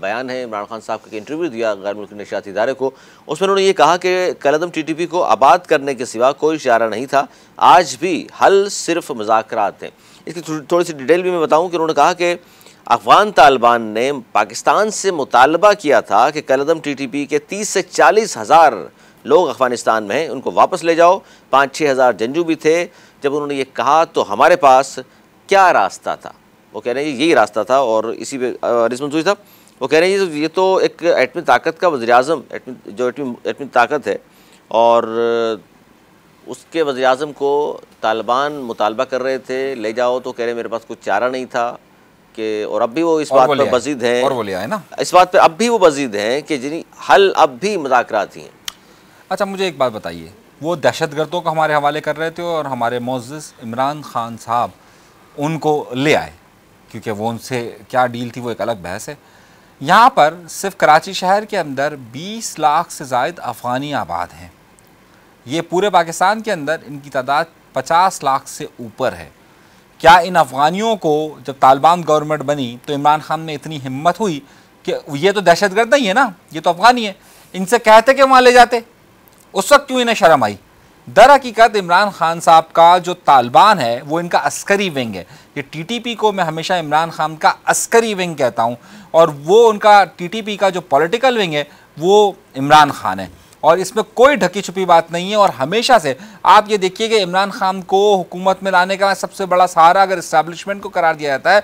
बयान है इमरान खान साहब का एक इंटरव्यू दिया गैर मुल्क नशात इदारे को उसमें उन्होंने ये कहा कि कलदम टी को आबाद करने के सिवा कोई इशारा नहीं था आज भी हल सिर्फ मजाक हैं इसकी थोड़ी सी डिटेल भी मैं बताऊँ कि उन्होंने कहा कि अफगान तालिबान ने पाकिस्तान से मुतालबा किया था कि कलदम पी के तीस से चालीस हज़ार लोग अफगानिस्तान में हैं उनको वापस ले जाओ पाँच छः हज़ार जंजू भी थे जब उन्होंने ये कहा तो हमारे पास क्या रास्ता था वो कह रहे हैं यही रास्ता था और इसी पे रिजमन सूरी साहब वो कह रहे हैं ये तो, ये तो एक एटमी ताकत का वजी अजम जो एटमी एटमी ताकत है और उसके वजी अजम को तालिबान मुतालबा कर रहे थे ले जाओ तो कह रहे मेरे पास कुछ चारा नहीं था कि और अब भी वो इस बात पर बजीद हैं और वो ले आए ना इस बात पर अब भी वो बजीद हैं कि जिन्हें हल अब भी मजाक आती हैं अच्छा मुझे एक बात बताइए वो दहशत गर्दों को हमारे हवाले कर रहे थे और हमारे मोज़ इमरान खान साहब उनको ले आए क्योंकि वो उनसे क्या डील थी वो एक अलग बहस है यहाँ पर सिर्फ कराची शहर के अंदर 20 लाख से जायद अफ़गानी आबाद हैं ये पूरे पाकिस्तान के अंदर इनकी तादाद 50 लाख से ऊपर है क्या इन अफ़गानियों को जब तालिबान गवर्नमेंट बनी तो इमरान खान में इतनी हिम्मत हुई कि ये तो दहशत गर्द नहीं है ना ये तो अफ़गानी है इनसे कहते कि वहाँ ले जाते उस वक्त क्यों इन्हें शर्म आई दर हकीकत इमरान खान साहब का जो तालिबान है वो इनका अस्करी विंग है कि टीटीपी को मैं हमेशा इमरान खान का अस्करी विंग कहता हूँ और वो उनका टीटीपी का जो पॉलिटिकल विंग है वो इमरान खान है और इसमें कोई ढकी छुपी बात नहीं है और हमेशा से आप ये देखिए कि इमरान खान को हुकूमत में लाने का सबसे बड़ा सहारा अगर इस्टेब्लिशमेंट को करार दिया जाता है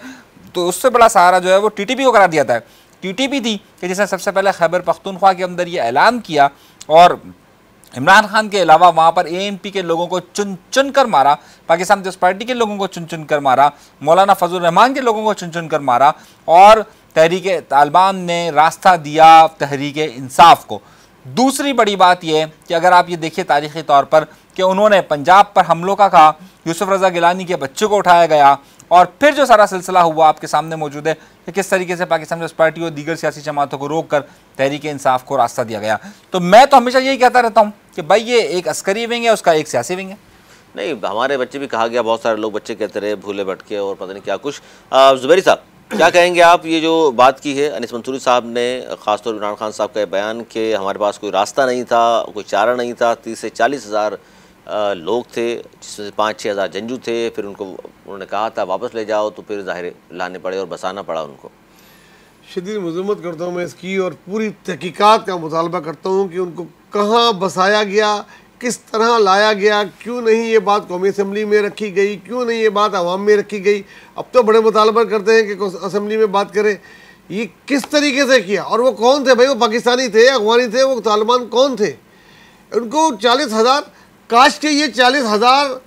तो उससे बड़ा सहारा जो है वो टी को करार दिया जाता है पी थी कि जिसने सबसे पहले खैबर पख्तूनख्वा के अंदर ये ऐलान किया और इमरान खान के अलावा वहाँ पर एएमपी के लोगों को चुन चुन कर मारा पाकिस्तान पीपल्स पार्टी के लोगों को चुन चुन कर मारा मौलाना फजल रहमान के लोगों को चुन चुन कर मारा और तहरीक तालिबान ने रास्ता दिया तहरीक इंसाफ को दूसरी बड़ी बात यह कि अगर आप ये देखिए तारीखी तौर पर कि उन्होंने पंजाब पर हमलों का कहा यूसुफ रज़ा गिलानी के बच्चे को उठाया गया और फिर जो सारा सिलसिला हुआ आपके सामने मौजूद है कि किस तरीके से पाकिस्तान जिस पार्टी और दीगर सियासी जमातों को रोककर तहरीक इंसाफ को रास्ता दिया गया तो मैं तो हमेशा यही कहता रहता हूँ कि भाई ये एक अस्करी विंग है उसका एक सियासी विंग है नहीं हमारे बच्चे भी कहा गया बहुत सारे लोग बच्चे कहते रहे भूले भटके और पता नहीं क्या कुछ जुबेरी साहब क्या कहेंगे आप ये जो बात की है अनिस मंसूरी साहब ने खासतौर इमरान खान साहब का बयान कि हमारे पास कोई रास्ता नहीं था कोई चारा नहीं था तीस से चालीस हज़ार लोग थे जिसमें से पाँच छः हज़ार जंजू थे फिर उनको उन्होंने कहा था वापस ले जाओ तो फिर जाहिर लाने पड़े और बसाना पड़ा उनको शदीद मजम्मत करता हूँ मैं इसकी और पूरी तहकीक़ात का मुतालबा करता हूँ कि उनको कहाँ बसाया गया किस तरह लाया गया क्यों नहीं ये बात कौमी असम्बली में रखी गई क्यों नहीं ये बात आवाम में रखी गई अब तो बड़े मुतालबा करते हैं कि असम्बली में बात करें ये किस तरीके से किया और वो कौन थे भाई वो पाकिस्तानी थे अफगानी थे वो तालिबान कौन थे उनको चालीस हज़ार काश के ये चालीस हज़ार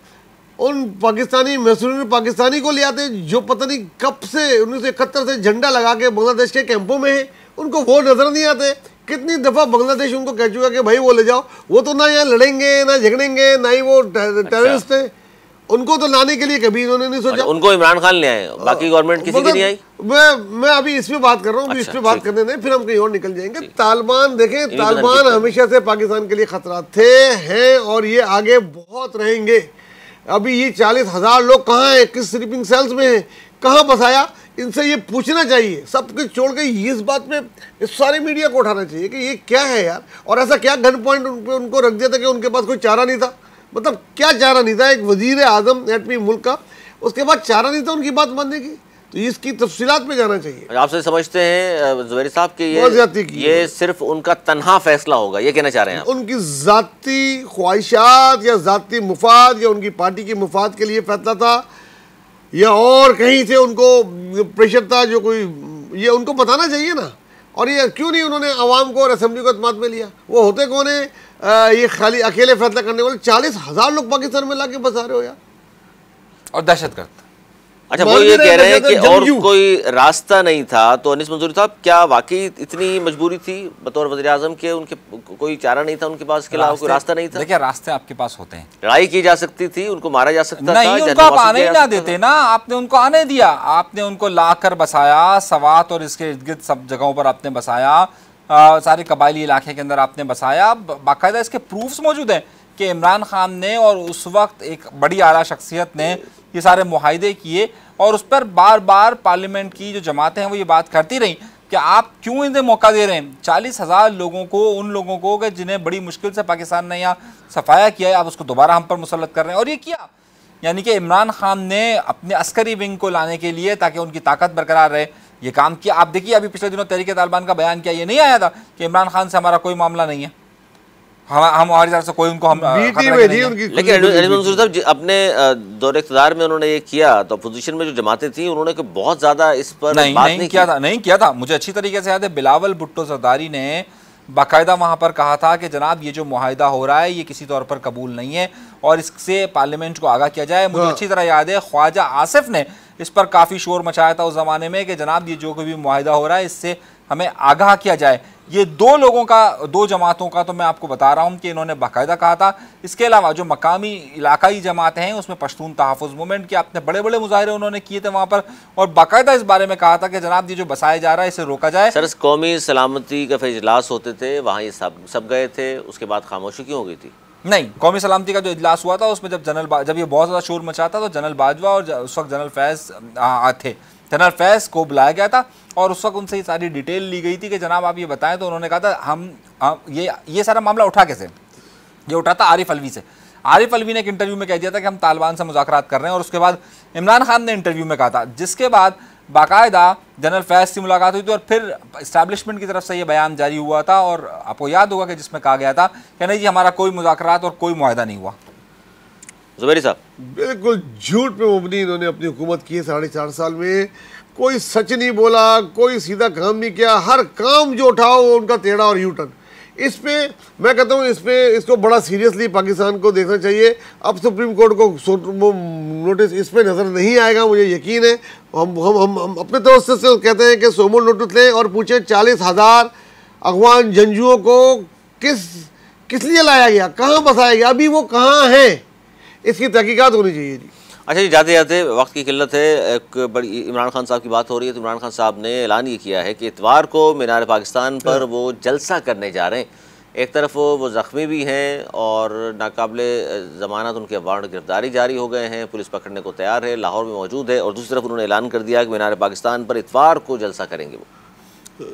उन पाकिस्तानी मैसूर पाकिस्तानी को ले आते जो पता नहीं कब से उन्नीस सौ इकहत्तर से झंडा लगा के बांग्लादेश के कैंपों में है उनको वो नज़र नहीं आते कितनी दफ़ा बांग्लादेश उनको कह चुका कि भाई वो ले जाओ वो तो ना यहाँ लड़ेंगे ना झगड़ेंगे ना ही वो अच्छा। टेररिस्ट अच्छा। हैं उनको तो लाने के लिए कभी इन्होंने नहीं सोचा उनको इमरान खान ले आए बाकी गवर्नमेंट किसी की मतलब नहीं आई मैं मैं अभी इस पे बात कर रहा हूँ अच्छा, इस पे अच्छा, बात करने नहीं फिर हम कहीं और निकल जाएंगे तालिबान देखें तालिबान हमेशा से पाकिस्तान के लिए खतरा थे हैं और ये आगे बहुत रहेंगे अभी ये चालीस हजार लोग कहाँ हैं किस स्लीपिंग सेल्स में हैं कहाँ बसाया इनसे ये पूछना चाहिए सब कुछ छोड़ के इस बात में इस सारे मीडिया को उठाना चाहिए कि ये क्या है यार और ऐसा क्या गन पॉइंट उन पर उनको रख दिया था कि उनके पास कोई चारा नहीं था मतलब क्या चारा नहीं था एक वजीर आजम एटमी मुल्क का उसके बाद चारा नहीं था उनकी बात मानने की तो इसकी तफसीत में जाना चाहिए अच्छा, आपसे समझते हैं जुबेर साहब की ये ये सिर्फ उनका तनहा फैसला होगा ये कहना चाह रहे हैं आप? उनकी ज़ाती ख्वाहिशात या ज़ाती मुफाद या उनकी पार्टी के मुफाद के लिए फैसला था या और कहीं से उनको प्रेशर था जो कोई ये उनको बताना चाहिए ना और ये क्यों नहीं उन्होंने आवाम को और असम्बली को अतमाद में लिया वो होते कौन है ये खाली अकेले फैसला करने वाले चालीस हजार लोग पाकिस्तान में लाके बसा रहे हो यार और दहशत गर्द अच्छा वो ये कह रहे हैं कि और कोई रास्ता नहीं था तो अनिस मंजूरी साहब क्या वाकई इतनी मजबूरी थी बतौर वजी आजम के उनके कोई चारा नहीं था उनके पास के अलावा कोई रास्ता नहीं था देखिए रास्ते आपके पास होते हैं लड़ाई की जा सकती थी उनको मारा जा सकता नहीं, था उनको आप आने ही ना देते ना आपने उनको आने दिया आपने उनको ला बसाया सवात और इसके इर्द गिर्द सब जगहों पर आपने बसाया सारे कबायली इलाके के अंदर आपने बसाया बाकायदा इसके प्रूफ्स मौजूद हैं कि इमरान खान ने और उस वक्त एक बड़ी आला शख्सियत ने ये सारे माहदे किए और उस पर बार बार पार्लियामेंट की जो जमातें हैं वो ये बात करती रहीं कि आप क्यों इन्हें मौका दे रहे हैं चालीस हज़ार लोगों को उन लोगों को कि जिन्हें बड़ी मुश्किल से पाकिस्तान ने यहाँ सफाया किया है आप उसको दोबारा हम पर मुसलत कर रहे हैं और ये किया यानी कि इमरान खान ने अपने अस्करी विंग को लाने के लिए ताकि उनकी ताकत बरकरार रहे ये काम किया आप देखिए अभी पिछले दिनों तहरीक तालिबान का बयान किया ये नहीं आया था कि इमरान खान से हमारा कोई मामला नहीं है हम हमारी तरफ से कोई उनको हम लेकिन मंसूर साहब अपने दौर इकतदार में उन्होंने ये किया तो अपोजिशन में जो जमातें थी उन्होंने बहुत ज़्यादा इस पर नहीं, बात नहीं, नहीं किया था नहीं किया था मुझे अच्छी तरीके से याद है बिलावल भुट्टो सरदारी ने बाकायदा वहाँ पर कहा था कि जनाब ये जो माहिदा हो रहा है ये किसी तौर पर कबूल नहीं है और इससे पार्लियामेंट को आगाह किया जाए मुझे हाँ। अच्छी तरह याद है ख्वाजा आसिफ ने इस पर काफ़ी शोर मचाया था उस ज़माने में कि जनाब ये जो कोई भी माहिदा हो रहा है इससे हमें आगाह किया जाए ये दो लोगों का दो जमातों का तो मैं आपको बता रहा हूँ कि इन्होंने बाकायदा कहा था इसके अलावा जो मकामी इलाकाई जमातें हैं उसमें पश्तून तहफ़ मूवमेंट के अपने बड़े बड़े मुजाहरे उन्होंने किए थे वहाँ पर और बाकायदा इस बारे में कहा था कि जनाब ये जो बसाया जा रहा है इसे रोका जाए सर कौमी सलामती का फिर इजलास होते थे वहाँ ये सब सब गए थे उसके बाद खामोशी क्यों हो गई थी नहीं कौमी सलामती का जो इजलास हुआ था उसमें जब जनरल जब ये बहुत ज़्यादा शोर मचा था तो जनरल बाजवा और उस वक्त जनरल फैज थे जनरल फैज को बुलाया गया था और उस वक्त उनसे ये सारी डिटेल ली गई थी कि जनाब आप ये बताएं तो उन्होंने कहा था हम, ये ये सारा मामला उठा कैसे ये उठा था आरिफ अलवी से आरिफ अलवी ने एक इंटरव्यू में कह दिया था कि हम तालिबान से मुजाकर कर रहे हैं और उसके बाद इमरान खान ने इंटरव्यू में कहा था जिसके बाद बाकायदा जनरल फैज से मुलाकात हुई थी और फिर इस्टेब्लिशमेंट की तरफ से ये बयान जारी हुआ था और आपको याद होगा कि जिसमें कहा गया था कि नहीं जी हमारा कोई मुजाकर और कोई माहा नहीं हुआ जुबेरी साहब बिल्कुल झूठ पे मुबनी इन्होंने अपनी हुकूमत की है साढ़े चार साल में कोई सच नहीं बोला कोई सीधा काम नहीं किया हर काम जो उठाओ वो उनका टेढ़ा और यूटर्न इस पर मैं कहता हूँ इस पर इसको बड़ा सीरियसली पाकिस्तान को देखना चाहिए अब सुप्रीम कोर्ट को नोटिस इस पर नज़र नहीं आएगा मुझे यकीन है हम हम हम, हम अपने तौर से कहते हैं कि सोमो नोटिस लें और पूछें चालीस हज़ार अफवान जंजुओं को किस किस लिए लाया गया कहाँ बसाया गया अभी वो कहाँ हैं इसकी तहकीकत होनी चाहिए जी अच्छा जी जाते जाते वक्त की किल्लत है एक बड़ी इमरान खान साहब की बात हो रही है तो इमरान खान साहब ने ऐलान ये किया है कि इतवार को मीनार पाकिस्तान पर हाँ। वो जलसा करने जा रहे हैं एक तरफ वो ज़ख्मी भी हैं और नाकबले ज़मानत तो उनके वारंट गिरफ्तारी जारी हो गए हैं पुलिस पकड़ने को तैयार है लाहौर में मौजूद है और दूसरी तरफ उन्होंने ऐलान कर दिया कि मीनार पाकिस्तान पर इतवार को जलसा करेंगे वो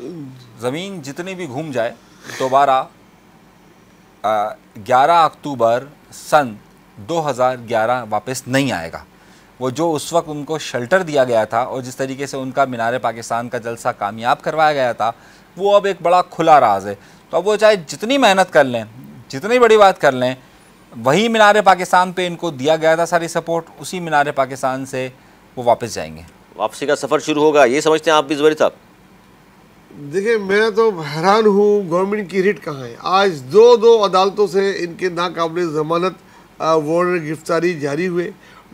ज़मीन जितनी भी घूम जाए दोबारा ग्यारह अक्टूबर सन 2011 वापस नहीं आएगा वो जो उस वक्त उनको शेल्टर दिया गया था और जिस तरीके से उनका मीनार पाकिस्तान का जलसा कामयाब करवाया गया था वो अब एक बड़ा खुला राज है तो अब वो चाहे जितनी मेहनत कर लें जितनी बड़ी बात कर लें वही मीनार पाकिस्तान पे इनको दिया गया था सारी सपोर्ट उसी मीनार पाकिस्तान से वो वापस जाएंगे वापसी का सफ़र शुरू होगा ये समझते हैं आप भी जबरी साहब देखिए मैं तो हैरान हूँ गवर्नमेंट की रिट कहाँ है आज दो दो अदालतों से इनके नाकबले ज़मानत वारंट गिरफ्तारी जारी हुए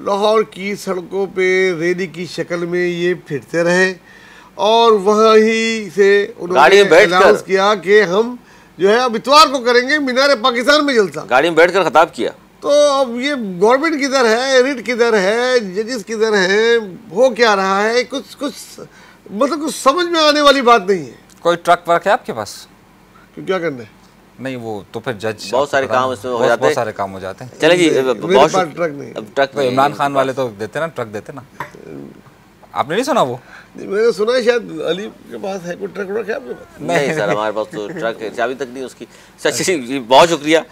लाहौर की सड़कों पे रैली की शक्ल में ये फिरते रहे और वहाँ ही से उन्होंने अनाउंस किया कि हम जो है अब इतवार को करेंगे मीनार पाकिस्तान में जलसा गाड़ी में बैठ कर खताब किया तो अब ये गवर्नमेंट किधर है रिट किधर है जजेस किधर है हो क्या रहा है कुछ कुछ मतलब कुछ समझ में आने वाली बात नहीं है कोई ट्रक वर्क है आपके पास तो क्या करना है नहीं वो तो फिर जज बहुत सारे काम उसमें हो जाते हैं सारे काम हो जाते हैं चले जी बहुत ट्रक नहीं इमरान खान वाले तो देते ना ट्रक देते ना आपने नहीं सुना वो मैंने सुना है शायद अली के पास है कोई ट्रक व्रक है आपके पास नहीं सर हमारे पास तो ट्रक है चाबी तक नहीं उसकी सच बहुत शुक्रिया